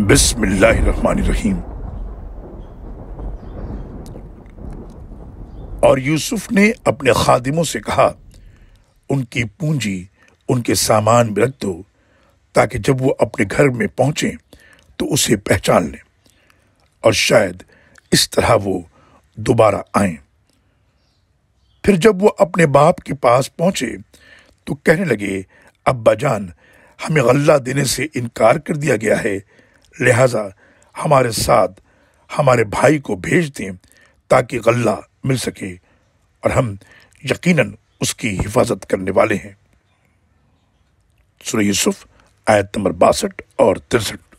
बिस्मिल्लाहिर्रहमानिर्रहीम और यूसुफ ने अपने खादिमों से कहा उनकी पूंजी उनके सामान में रख दो ताकि जब वो अपने घर में पहुंचे तो उसे पहचान लें और शायद इस तरह वो दोबारा आए फिर जब वो अपने बाप के पास पहुंचे तो कहने लगे अब्बा जान हमें गल्ला देने से इनकार कर दिया गया है लिहाजा हमारे साथ हमारे भाई को भेज दें ताकि गल्ला मिल सके और हम यकीनन उसकी हिफाजत करने वाले हैं यूसुफ आयत नंबर बासठ और तिरसठ